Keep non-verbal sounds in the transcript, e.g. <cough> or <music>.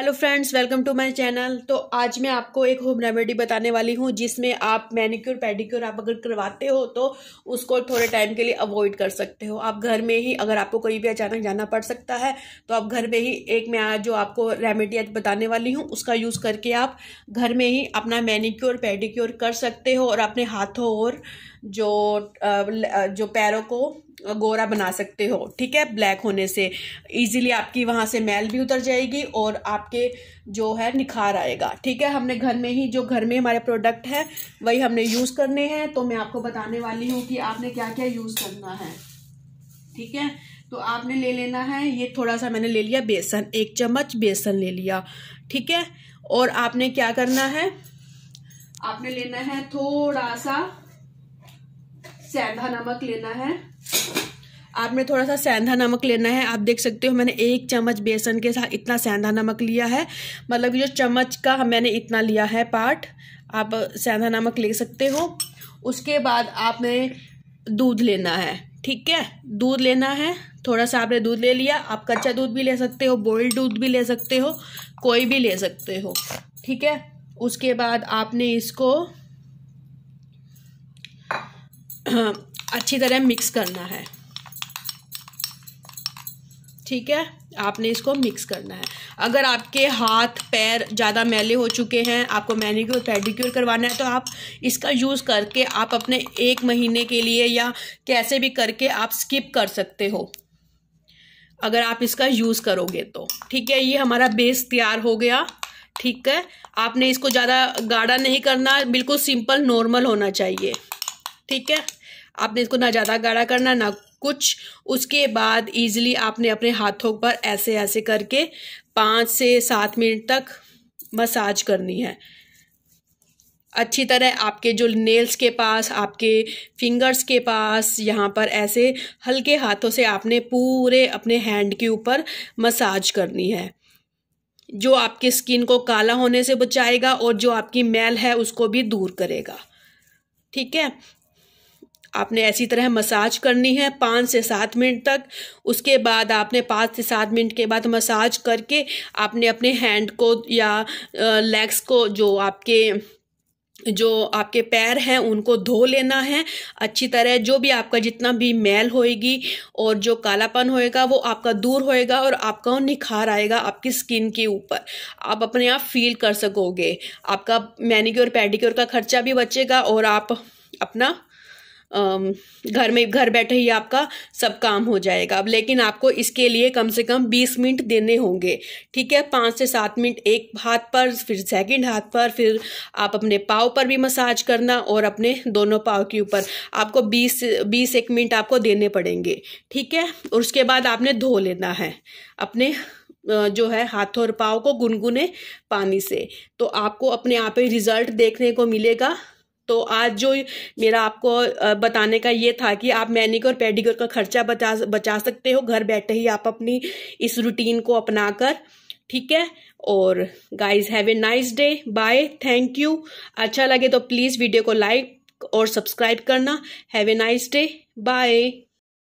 hello friends welcome to my channel तो आज मैं आपको एक होम रेमेडी बताने वाली हूँ जिसमें आप मैनिक्योर पेडिक्योर आप अगर करवाते हो तो उसको थोड़े टाइम के लिए अवॉइड कर सकते हो आप घर में ही अगर आपको कहीं भी अचानक जाना पड़ सकता है तो आप घर में ही एक मैं आज जो आपको रेमेडी आज बताने वाली हूँ उसका यूज़ करके आप घर में ही अपना मैनिक्योर पेडिक्योर कर सकते हो और अपने हाथों और जो जो पैरों को गोरा बना सकते हो ठीक है ब्लैक होने से इजीली आपकी वहाँ से मैल भी उतर जाएगी और आपके जो है निखार आएगा ठीक है हमने घर में ही जो घर में हमारे प्रोडक्ट है वही हमने यूज़ करने हैं तो मैं आपको बताने वाली हूँ कि आपने क्या क्या यूज़ करना है ठीक है तो आपने ले लेना है ये थोड़ा सा मैंने ले लिया बेसन एक चम्मच बेसन ले लिया ठीक है और आपने क्या करना है आपने लेना है थोड़ा सा सेंधा नमक लेना है आपने थोड़ा सा सेंधा नमक लेना है आप देख सकते हो मैंने एक चम्मच बेसन के साथ इतना सेंधा नमक लिया है मतलब जो चम्मच का मैंने इतना लिया है पार्ट आप सेंधा नमक ले सकते हो उसके बाद आपने दूध लेना है ठीक है दूध लेना है थोड़ा सा आपने दूध ले लिया आप कच्चा दूध भी ले सकते हो बॉइल्ड दूध भी ले सकते हो कोई भी ले सकते हो ठीक है उसके बाद आपने इसको <clears throat> अच्छी तरह मिक्स करना है ठीक है आपने इसको मिक्स करना है अगर आपके हाथ पैर ज़्यादा मैले हो चुके हैं आपको मैनिक्योर पेडिक्योर करवाना है तो आप इसका यूज़ करके आप अपने एक महीने के लिए या कैसे भी करके आप स्किप कर सकते हो अगर आप इसका यूज़ करोगे तो ठीक है ये हमारा बेस तैयार हो गया ठीक है आपने इसको ज़्यादा गाढ़ा नहीं करना बिल्कुल सिंपल नॉर्मल होना चाहिए ठीक है आपने इसको ना ज़्यादा गाढ़ा करना ना कुछ उसके बाद ईजिली आपने अपने हाथों पर ऐसे ऐसे करके पाँच से सात मिनट तक मसाज करनी है अच्छी तरह आपके जो नेल्स के पास आपके फिंगर्स के पास यहाँ पर ऐसे हल्के हाथों से आपने पूरे अपने हैंड के ऊपर मसाज करनी है जो आपकी स्किन को काला होने से बचाएगा और जो आपकी मैल है उसको भी दूर करेगा ठीक है आपने ऐसी तरह मसाज करनी है पाँच से सात मिनट तक उसके बाद आपने पाँच से सात मिनट के बाद मसाज करके आपने अपने हैंड को या लेग्स को जो आपके जो आपके पैर हैं उनको धो लेना है अच्छी तरह जो भी आपका जितना भी मैल होएगी और जो कालापन होएगा वो आपका दूर होएगा और आपका निखार आएगा आपकी स्किन के ऊपर आप अपने आप फील कर सकोगे आपका मैनिक्योर पेडिक्योर का खर्चा भी बचेगा और आप अपना घर में घर बैठे ही आपका सब काम हो जाएगा अब लेकिन आपको इसके लिए कम से कम बीस मिनट देने होंगे ठीक है पाँच से सात मिनट एक हाथ पर फिर सेकंड हाथ पर फिर आप अपने पाव पर भी मसाज करना और अपने दोनों पाव के ऊपर आपको बीस बीस एक मिनट आपको देने पड़ेंगे ठीक है और उसके बाद आपने धो लेना है अपने जो है हाथों और पाव को गुनगुने पानी से तो आपको अपने आप ही रिजल्ट देखने को मिलेगा तो आज जो मेरा आपको बताने का ये था कि आप और पेडिकोर का खर्चा बचा बचा सकते हो घर बैठे ही आप अपनी इस रूटीन को अपना कर ठीक है और guys have a nice day bye thank you अच्छा लगे तो प्लीज़ वीडियो को लाइक और सब्सक्राइब करना have a nice day bye